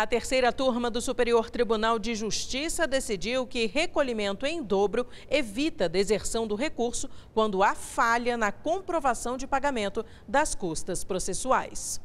A terceira turma do Superior Tribunal de Justiça decidiu que recolhimento em dobro evita deserção do recurso quando há falha na comprovação de pagamento das custas processuais.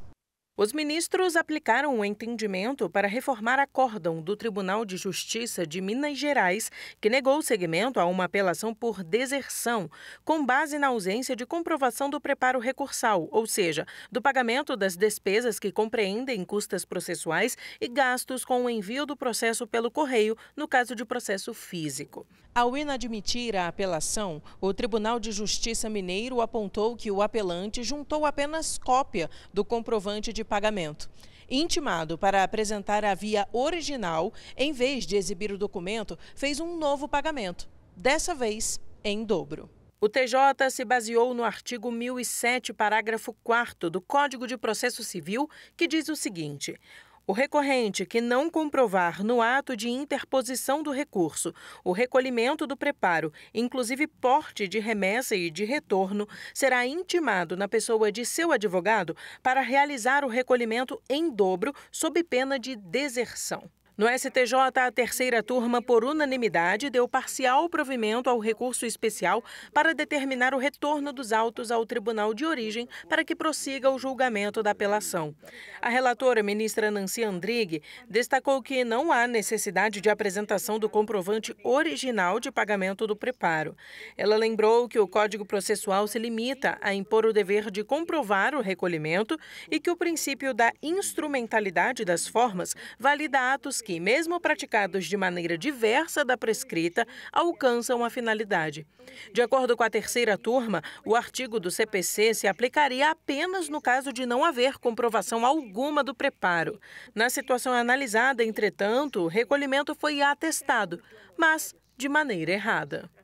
Os ministros aplicaram o um entendimento para reformar acórdão do Tribunal de Justiça de Minas Gerais, que negou seguimento a uma apelação por deserção, com base na ausência de comprovação do preparo recursal, ou seja, do pagamento das despesas que compreendem custas processuais e gastos com o envio do processo pelo correio, no caso de processo físico. Ao inadmitir a apelação, o Tribunal de Justiça Mineiro apontou que o apelante juntou apenas cópia do comprovante de de pagamento. Intimado para apresentar a via original, em vez de exibir o documento, fez um novo pagamento, dessa vez em dobro. O TJ se baseou no artigo 1007, parágrafo 4 do Código de Processo Civil, que diz o seguinte: o recorrente que não comprovar no ato de interposição do recurso o recolhimento do preparo, inclusive porte de remessa e de retorno, será intimado na pessoa de seu advogado para realizar o recolhimento em dobro sob pena de deserção. No STJ, a terceira turma, por unanimidade, deu parcial provimento ao recurso especial para determinar o retorno dos autos ao tribunal de origem para que prossiga o julgamento da apelação. A relatora, ministra Nancy Andrighi, destacou que não há necessidade de apresentação do comprovante original de pagamento do preparo. Ela lembrou que o Código Processual se limita a impor o dever de comprovar o recolhimento e que o princípio da instrumentalidade das formas valida atos que, mesmo praticados de maneira diversa da prescrita, alcançam a finalidade. De acordo com a terceira turma, o artigo do CPC se aplicaria apenas no caso de não haver comprovação alguma do preparo. Na situação analisada, entretanto, o recolhimento foi atestado, mas de maneira errada.